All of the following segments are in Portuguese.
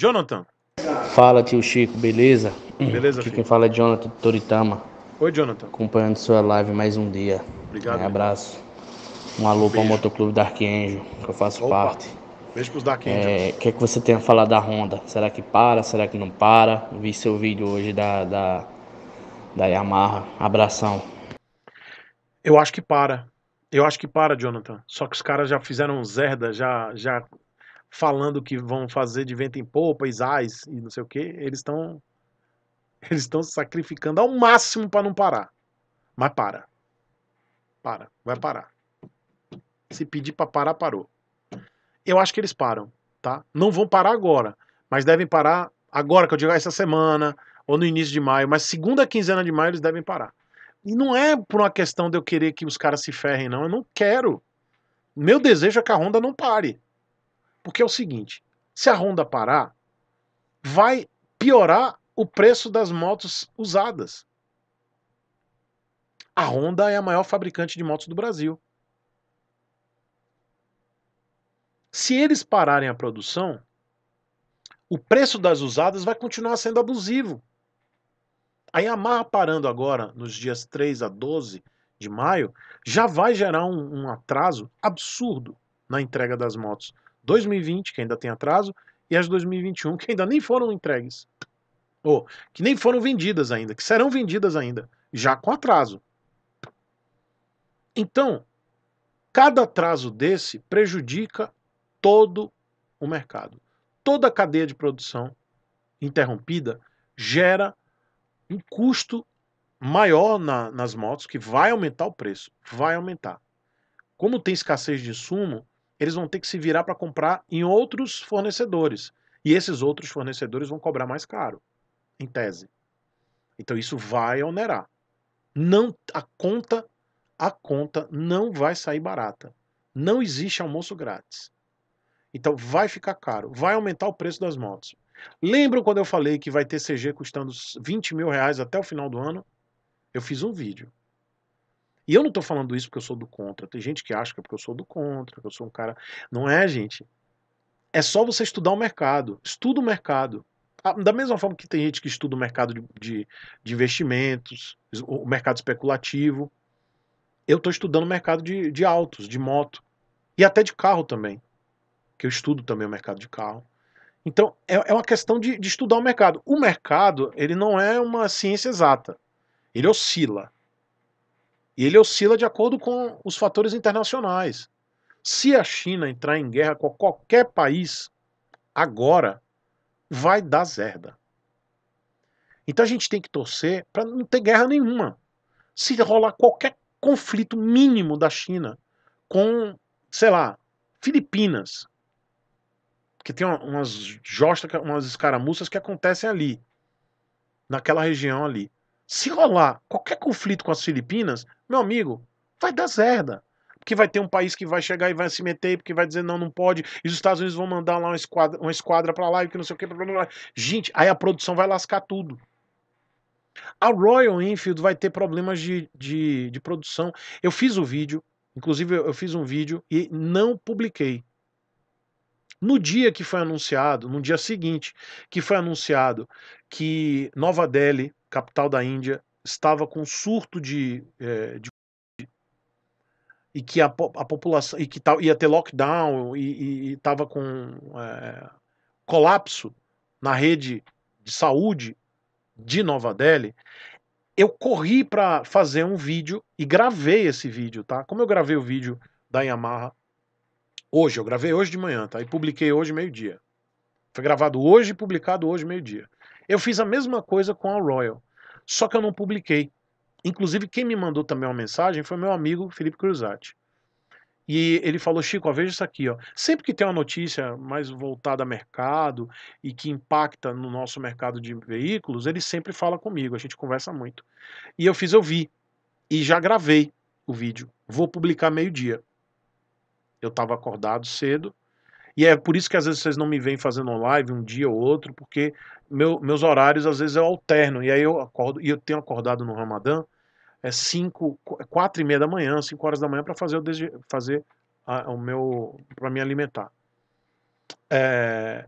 Jonathan. Fala, tio Chico, beleza? Beleza, Aqui filho. quem fala é Jonathan Toritama. Oi, Jonathan. Acompanhando sua live mais um dia. Obrigado. Um abraço. Um alô Beijo. para o Motoclube Dark Angel, que eu faço Opa. parte. Beijo pros Dark é, Angels. É, o que é que você tem a falar da Honda? Será que para? Será que não para? Vi seu vídeo hoje da, da, da Yamaha. Abração. Eu acho que para. Eu acho que para, Jonathan. Só que os caras já fizeram zerda, já, já falando que vão fazer de vento em popa, Isais e não sei o que, eles estão eles estão sacrificando ao máximo para não parar. Mas para. Para, vai parar. Se pedir para parar, parou. Eu acho que eles param, tá? Não vão parar agora, mas devem parar agora que eu digo ah, essa semana ou no início de maio, mas segunda quinzena de maio eles devem parar. E não é por uma questão de eu querer que os caras se ferrem, não. Eu não quero. Meu desejo é que a Honda não pare. Porque é o seguinte: se a Honda parar, vai piorar o preço das motos usadas. A Honda é a maior fabricante de motos do Brasil. Se eles pararem a produção, o preço das usadas vai continuar sendo abusivo. A Yamaha parando agora, nos dias 3 a 12 de maio, já vai gerar um, um atraso absurdo na entrega das motos 2020, que ainda tem atraso, e as 2021, que ainda nem foram entregues. Ou que nem foram vendidas ainda, que serão vendidas ainda, já com atraso. Então, cada atraso desse prejudica todo o mercado. Toda a cadeia de produção interrompida gera um custo maior na, nas motos, que vai aumentar o preço, vai aumentar. Como tem escassez de insumo, eles vão ter que se virar para comprar em outros fornecedores. E esses outros fornecedores vão cobrar mais caro, em tese. Então isso vai onerar. Não a conta, a conta não vai sair barata. Não existe almoço grátis. Então vai ficar caro, vai aumentar o preço das motos. Lembram quando eu falei que vai ter CG custando 20 mil reais até o final do ano? Eu fiz um vídeo. E eu não estou falando isso porque eu sou do contra. Tem gente que acha que é porque eu sou do contra, que eu sou um cara. Não é, gente. É só você estudar o mercado. Estuda o mercado. Da mesma forma que tem gente que estuda o mercado de, de, de investimentos, o mercado especulativo. Eu estou estudando o mercado de, de autos, de moto. E até de carro também. Que eu estudo também o mercado de carro. Então, é, é uma questão de, de estudar o mercado. O mercado, ele não é uma ciência exata. Ele oscila. E ele oscila de acordo com os fatores internacionais. Se a China entrar em guerra com qualquer país agora, vai dar zerda. Então a gente tem que torcer para não ter guerra nenhuma. Se rolar qualquer conflito mínimo da China com, sei lá, Filipinas, que tem umas jostas, umas escaramuças que acontecem ali, naquela região ali. Se rolar qualquer conflito com as Filipinas, meu amigo, vai dar zerda. Porque vai ter um país que vai chegar e vai se meter, porque vai dizer não, não pode, e os Estados Unidos vão mandar lá uma esquadra, uma esquadra pra lá e que não sei o que. Gente, aí a produção vai lascar tudo. A Royal Enfield vai ter problemas de, de, de produção. Eu fiz o vídeo, inclusive eu fiz um vídeo e não publiquei. No dia que foi anunciado, no dia seguinte, que foi anunciado que Nova Delhi, capital da Índia, estava com surto de, é, de e que a, a, população e que tal, ia ter lockdown e estava com é, colapso na rede de saúde de Nova Delhi, eu corri para fazer um vídeo e gravei esse vídeo, tá? Como eu gravei o vídeo da Yamaha Hoje, eu gravei hoje de manhã, tá? E publiquei hoje meio-dia. Foi gravado hoje e publicado hoje meio-dia. Eu fiz a mesma coisa com a Royal, só que eu não publiquei. Inclusive, quem me mandou também uma mensagem foi meu amigo Felipe Cruzati. E ele falou, Chico, ó, veja isso aqui, ó. Sempre que tem uma notícia mais voltada a mercado e que impacta no nosso mercado de veículos, ele sempre fala comigo, a gente conversa muito. E eu fiz, eu vi. E já gravei o vídeo. Vou publicar meio-dia eu estava acordado cedo. E é por isso que às vezes vocês não me vêm fazendo live um dia ou outro, porque meu, meus horários às vezes eu alterno. E aí eu acordo, e eu tenho acordado no Ramadã, é 5, 4 é e meia da manhã, 5 horas da manhã, para fazer, fazer a, o meu. para me alimentar. É...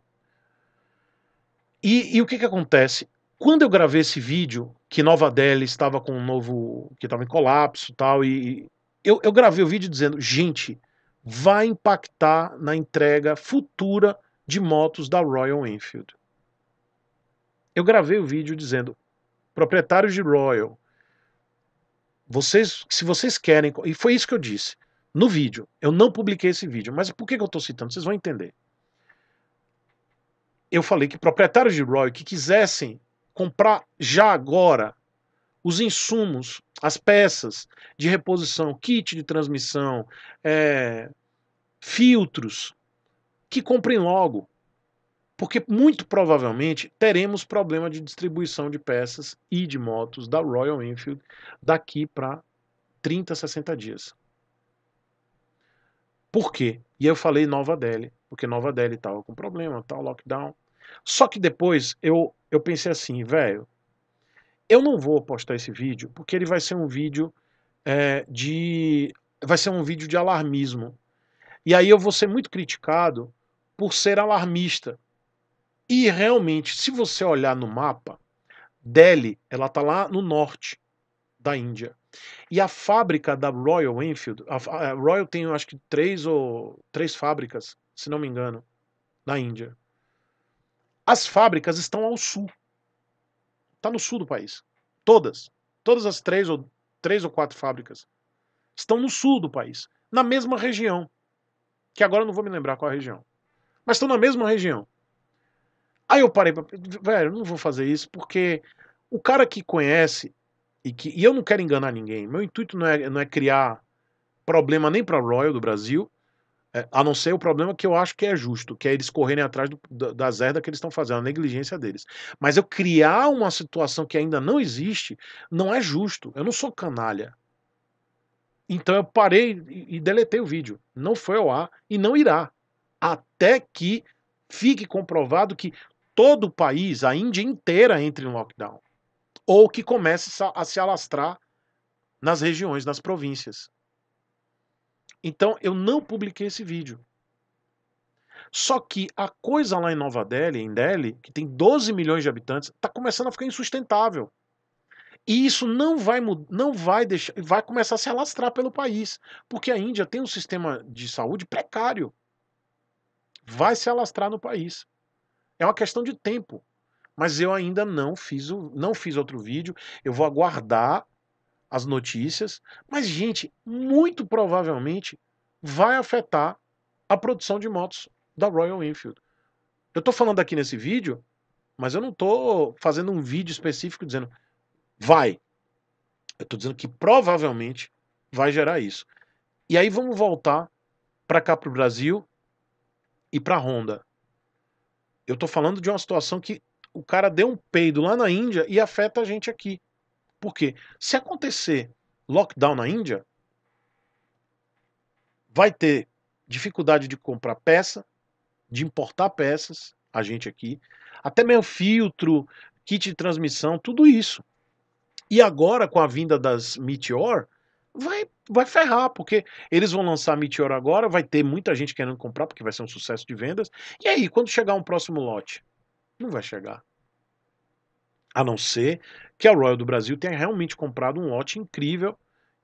E, e, o que, que acontece? Quando eu gravei esse vídeo, que Nova Delhi estava com um novo. que estava em colapso tal, e eu, eu gravei o vídeo dizendo, gente vai impactar na entrega futura de motos da Royal Enfield. Eu gravei o vídeo dizendo: proprietários de Royal, vocês, se vocês querem, e foi isso que eu disse no vídeo. Eu não publiquei esse vídeo, mas por que, que eu estou citando? Vocês vão entender. Eu falei que proprietários de Royal que quisessem comprar já agora os insumos as peças de reposição, kit de transmissão, é, filtros, que comprem logo. Porque muito provavelmente teremos problema de distribuição de peças e de motos da Royal Enfield daqui para 30, 60 dias. Por quê? E eu falei Nova Delhi, porque Nova Delhi estava com problema, tal, lockdown. Só que depois eu, eu pensei assim, velho, eu não vou postar esse vídeo porque ele vai ser um vídeo é, de. vai ser um vídeo de alarmismo. E aí eu vou ser muito criticado por ser alarmista. E realmente, se você olhar no mapa, Delhi, ela está lá no norte da Índia. E a fábrica da Royal Enfield, a Royal tem acho que três ou três fábricas, se não me engano, na Índia. As fábricas estão ao sul. Está no sul do país. Todas. Todas as três ou, três ou quatro fábricas estão no sul do país, na mesma região. Que agora eu não vou me lembrar qual a região. Mas estão na mesma região. Aí eu parei, pra, velho, não vou fazer isso porque o cara que conhece e que e eu não quero enganar ninguém. Meu intuito não é, não é criar problema nem para Royal do Brasil é, a não ser o problema que eu acho que é justo, que é eles correrem atrás do, da, da zerda que eles estão fazendo, a negligência deles. Mas eu criar uma situação que ainda não existe não é justo. Eu não sou canalha. Então eu parei e deletei o vídeo. Não foi ao ar e não irá. Até que fique comprovado que todo o país, a Índia inteira, entre em lockdown. Ou que comece a se alastrar nas regiões, nas províncias. Então eu não publiquei esse vídeo. Só que a coisa lá em Nova Delhi, em Delhi, que tem 12 milhões de habitantes, está começando a ficar insustentável. E isso não vai não vai deixar, vai começar a se alastrar pelo país, porque a Índia tem um sistema de saúde precário. Vai se alastrar no país. É uma questão de tempo. Mas eu ainda não fiz, não fiz outro vídeo. Eu vou aguardar as notícias, mas, gente, muito provavelmente vai afetar a produção de motos da Royal Enfield. Eu estou falando aqui nesse vídeo, mas eu não estou fazendo um vídeo específico dizendo vai. Eu estou dizendo que provavelmente vai gerar isso. E aí vamos voltar para cá para o Brasil e para a Honda. Eu estou falando de uma situação que o cara deu um peido lá na Índia e afeta a gente aqui. Porque se acontecer lockdown na Índia, vai ter dificuldade de comprar peça, de importar peças, a gente aqui, até meio filtro, kit de transmissão, tudo isso. E agora, com a vinda das Meteor, vai, vai ferrar, porque eles vão lançar a Meteor agora, vai ter muita gente querendo comprar, porque vai ser um sucesso de vendas. E aí, quando chegar um próximo lote? Não vai chegar. A não ser que a Royal do Brasil tenha realmente comprado um lote incrível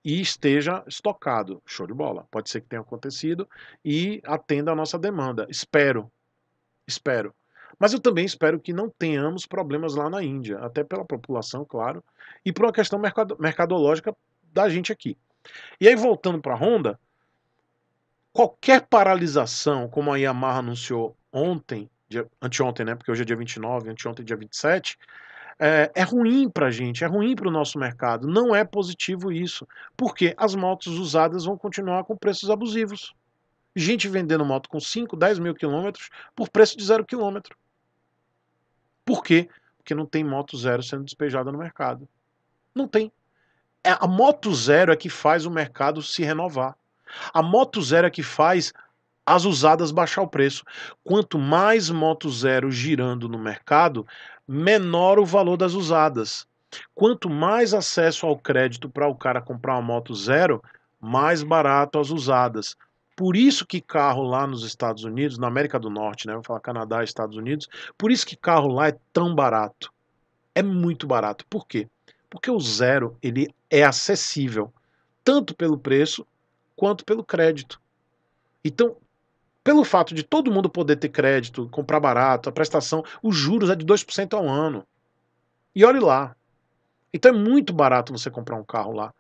e esteja estocado. Show de bola. Pode ser que tenha acontecido e atenda a nossa demanda. Espero. Espero. Mas eu também espero que não tenhamos problemas lá na Índia, até pela população, claro, e por uma questão mercadológica da gente aqui. E aí, voltando para a Honda, qualquer paralisação, como a Yamaha anunciou ontem, dia, anteontem, né? Porque hoje é dia 29, anteontem, dia 27, é, é ruim para a gente, é ruim para o nosso mercado. Não é positivo isso, porque as motos usadas vão continuar com preços abusivos. Gente vendendo moto com 5, 10 mil quilômetros por preço de zero quilômetro. Por quê? Porque não tem moto zero sendo despejada no mercado. Não tem. É, a moto zero é que faz o mercado se renovar. A moto zero é que faz as usadas baixar o preço. Quanto mais moto zero girando no mercado, menor o valor das usadas. Quanto mais acesso ao crédito para o cara comprar uma moto zero, mais barato as usadas. Por isso que carro lá nos Estados Unidos, na América do Norte, né? Vou falar Canadá, Estados Unidos. Por isso que carro lá é tão barato. É muito barato. Por quê? Porque o zero ele é acessível tanto pelo preço quanto pelo crédito. Então pelo fato de todo mundo poder ter crédito, comprar barato, a prestação, os juros é de 2% ao ano. E olhe lá. Então é muito barato você comprar um carro lá,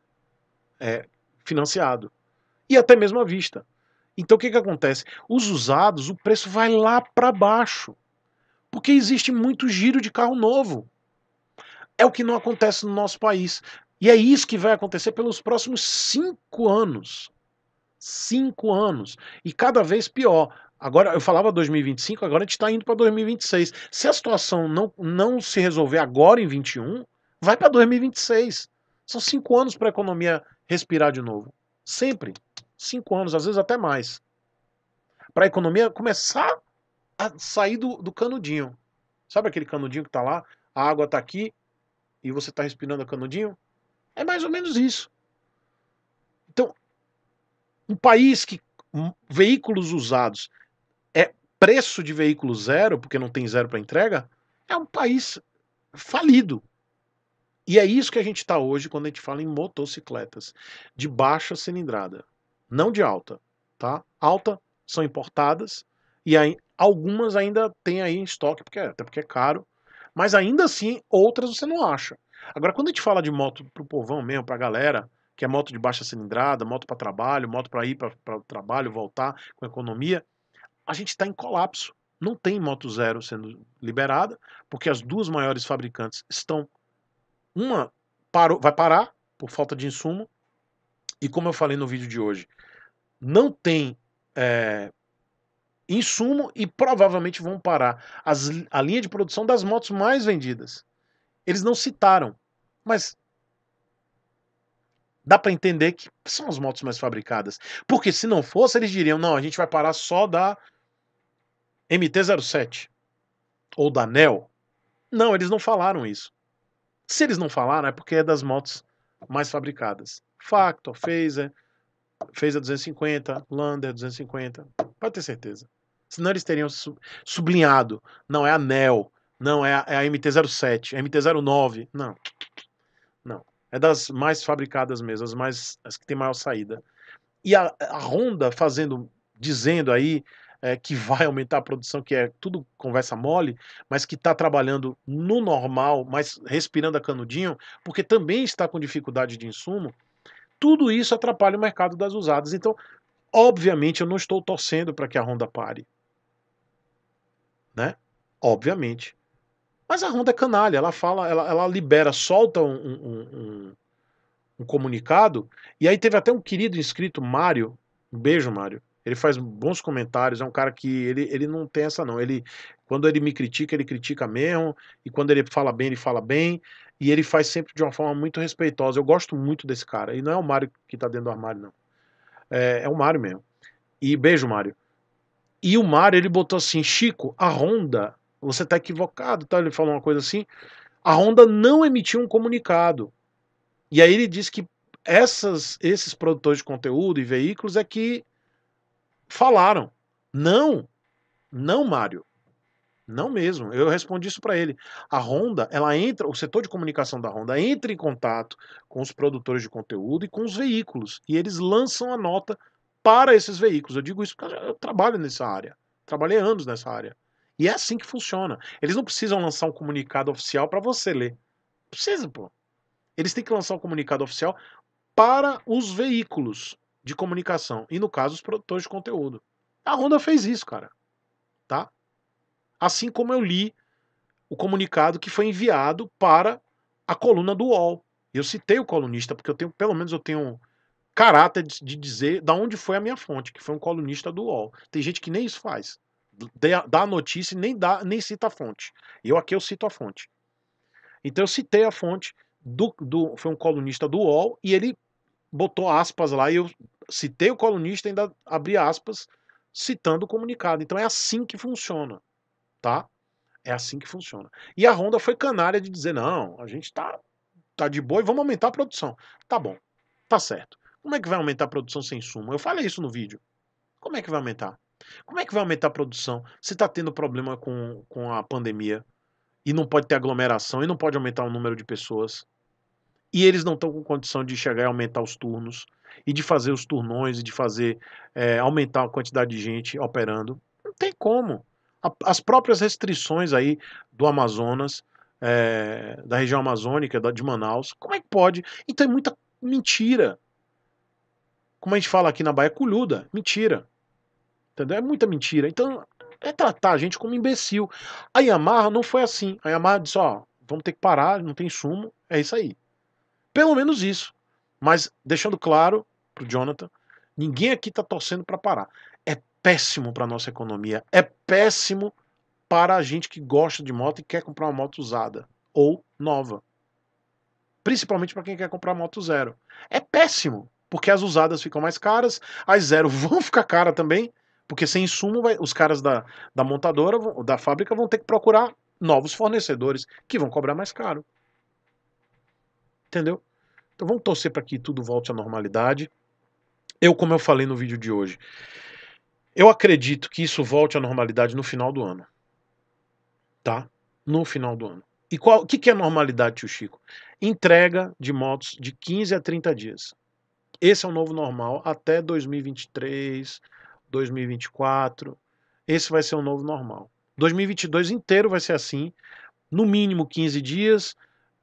é, financiado. E até mesmo à vista. Então o que, que acontece? Os usados, o preço vai lá para baixo. Porque existe muito giro de carro novo. É o que não acontece no nosso país. E é isso que vai acontecer pelos próximos cinco anos cinco anos. E cada vez pior. Agora, eu falava 2025, agora a gente está indo para 2026. Se a situação não, não se resolver agora em 21, vai para 2026. São cinco anos para a economia respirar de novo. Sempre. Cinco anos, às vezes até mais. Para a economia começar a sair do, do canudinho. Sabe aquele canudinho que está lá? A água está aqui e você está respirando a canudinho? É mais ou menos isso um país que hum, veículos usados é preço de veículo zero, porque não tem zero para entrega, é um país falido. E é isso que a gente está hoje quando a gente fala em motocicletas de baixa cilindrada, não de alta, tá? Alta são importadas e aí, algumas ainda tem aí em estoque, porque é, até porque é caro, mas ainda assim outras você não acha. Agora quando a gente fala de moto pro povão mesmo, pra galera, que é moto de baixa cilindrada, moto para trabalho, moto para ir para o trabalho, voltar com economia, a gente está em colapso. Não tem moto zero sendo liberada, porque as duas maiores fabricantes estão. Uma parou, vai parar por falta de insumo, e como eu falei no vídeo de hoje, não tem é, insumo e provavelmente vão parar as, a linha de produção das motos mais vendidas. Eles não citaram, mas dá para entender que são as motos mais fabricadas. Porque se não fosse, eles diriam: não, a gente vai parar só da MT-07 ou da NEL. Não, eles não falaram isso. Se eles não falaram, é porque é das motos mais fabricadas. Factor, Phaser, Phaser 250, Lander 250, pode ter certeza. Senão eles teriam sublinhado: não é a NEL, não é a, é a MT-07, é MT-09. Não. É das mais fabricadas mesmo, as, mais, as que tem maior saída. E a, a Honda fazendo, dizendo aí é, que vai aumentar a produção, que é tudo conversa mole, mas que está trabalhando no normal, mas respirando a canudinho, porque também está com dificuldade de insumo, tudo isso atrapalha o mercado das usadas. Então, obviamente, eu não estou torcendo para que a Honda pare. Né? Obviamente. Mas a Honda é canalha, ela fala, ela, ela libera, solta um, um, um, um, comunicado. E aí teve até um querido inscrito, Mário. Um beijo, Mário. Ele faz bons comentários, é um cara que ele, ele não tem essa, não. Ele, quando ele me critica, ele critica mesmo. E quando ele fala bem, ele fala bem. E ele faz sempre de uma forma muito respeitosa. Eu gosto muito desse cara. E não é o Mário que tá dentro do armário, não. É, é o Mário mesmo. E beijo, Mário. E o Mário, ele botou assim: Chico, a Honda você está equivocado, tá? Ele falou uma coisa assim. A Honda não emitiu um comunicado. E aí ele diz que essas, esses produtores de conteúdo e veículos é que falaram. Não, não, Mário. Não mesmo. Eu respondi isso para ele. A Honda, ela entra, o setor de comunicação da Honda entra em contato com os produtores de conteúdo e com os veículos. E eles lançam a nota para esses veículos. Eu digo isso porque eu trabalho nessa área. Trabalhei anos nessa área. E é assim que funciona. Eles não precisam lançar um comunicado oficial para você ler. precisa, pô. Eles têm que lançar um comunicado oficial para os veículos de comunicação e no caso os produtores de conteúdo. A Honda fez isso, cara. Tá? Assim como eu li o comunicado que foi enviado para a coluna do UOL. Eu citei o colunista porque eu tenho, pelo menos eu tenho caráter de, de dizer da onde foi a minha fonte, que foi um colunista do UOL. Tem gente que nem isso faz dá a notícia e nem, dá, nem cita a fonte. Eu aqui eu cito a fonte. Então eu citei a fonte, do, do, foi um colunista do UOL, e ele botou aspas lá, e eu citei o colunista e ainda abri aspas, citando o comunicado. Então é assim que funciona, tá? É assim que funciona. E a Honda foi canária de dizer, não, a gente tá, tá de boa e vamos aumentar a produção. Tá bom, tá certo. Como é que vai aumentar a produção sem sumo? Eu falei isso no vídeo. Como é que vai aumentar? Como é que vai aumentar a produção? Você está tendo problema com, com a pandemia e não pode ter aglomeração e não pode aumentar o número de pessoas. E eles não estão com condição de chegar e aumentar os turnos e de fazer os turnões e de fazer é, aumentar a quantidade de gente operando. Não tem como. As próprias restrições aí do Amazonas, é, da região amazônica, de Manaus, como é que pode? Então é muita mentira. Como a gente fala aqui na Bahia, é colhuda, mentira. Entendeu? É muita mentira. Então, é tratar a gente como imbecil. A Yamaha não foi assim. A Yamaha disse: ó, vamos ter que parar, não tem sumo, é isso aí. Pelo menos isso. Mas deixando claro pro Jonathan, ninguém aqui tá torcendo para parar. É péssimo para nossa economia, é péssimo para a gente que gosta de moto e quer comprar uma moto usada ou nova. Principalmente para quem quer comprar moto zero. É péssimo, porque as usadas ficam mais caras, as zero vão ficar cara também porque sem insumo, vai, os caras da, da montadora, da fábrica, vão ter que procurar novos fornecedores que vão cobrar mais caro. Entendeu? Então vamos torcer para que tudo volte à normalidade. Eu, como eu falei no vídeo de hoje, eu acredito que isso volte à normalidade no final do ano. Tá? No final do ano. E o que, que é normalidade, tio Chico? Entrega de motos de 15 a 30 dias. Esse é o novo normal até 2023, 2024. Esse vai ser o novo normal. 2022 inteiro vai ser assim, no mínimo 15 dias,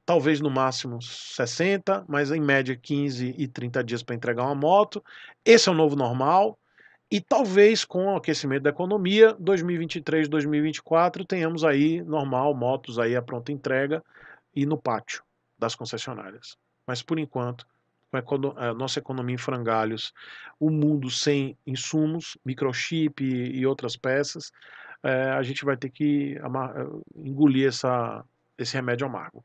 talvez no máximo 60, mas em média 15 e 30 dias para entregar uma moto. Esse é o novo normal. E talvez com o aquecimento da economia, 2023, 2024, tenhamos aí normal motos aí à pronta entrega e no pátio das concessionárias. Mas por enquanto, a nossa economia em frangalhos, o mundo sem insumos, microchip e outras peças, eh, a gente vai ter que eh, engolir essa, esse remédio amargo.